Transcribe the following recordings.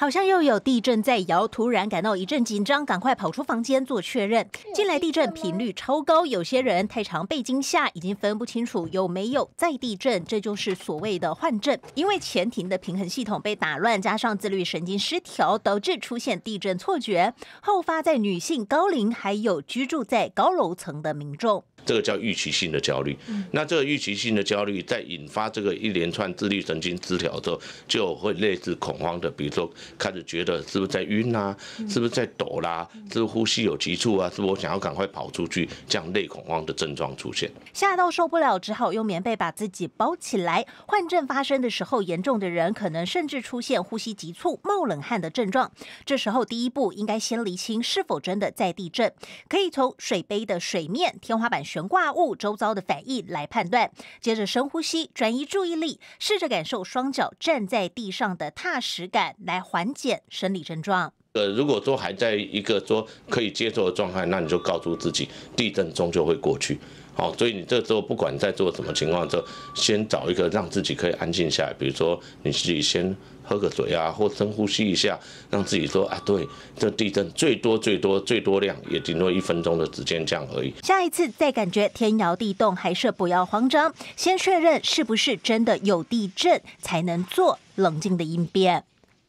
好像又有地震在摇，突然感到一阵紧张，赶快跑出房间做确认。近来地震频率超高，有些人太常被惊吓，已经分不清楚有没有在地震，这就是所谓的幻震，因为前庭的平衡系统被打乱，加上自律神经失调，导致出现地震错觉。后发在女性、高龄还有居住在高楼层的民众，这个叫预期性的焦虑。那这个预期性的焦虑，在引发这个一连串自律神经失调之后，就会类似恐慌的，比如说。开始觉得是不是在晕啊？是不是在抖啦？是不是呼吸有急促啊？是不是想要赶快跑出去？这样内恐慌的症状出现，吓到受不了，只好用棉被把自己包起来。患阵发生的时候，严重的人可能甚至出现呼吸急促、冒冷汗的症状。这时候第一步应该先厘清是否真的在地震，可以从水杯的水面、天花板悬挂物周遭的反应来判断。接着深呼吸，转移注意力，试着感受双脚站在地上的踏实感来缓。缓解生理症状。呃，如果说还在一个说可以接受的状态，那你就告诉自己，地震终究会过去。好，所以你这时候不管在做什么情况，之后先找一个让自己可以安静下来，比如说你自己先喝个水啊，或深呼吸一下，让自己说啊，对，这地震最多最多最多量，也顶多一分钟的时间这样而已。下一次再感觉天摇地动，还是不要慌张，先确认是不是真的有地震，才能做冷静的应变。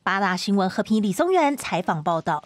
八大新闻，和平李松元采访报道。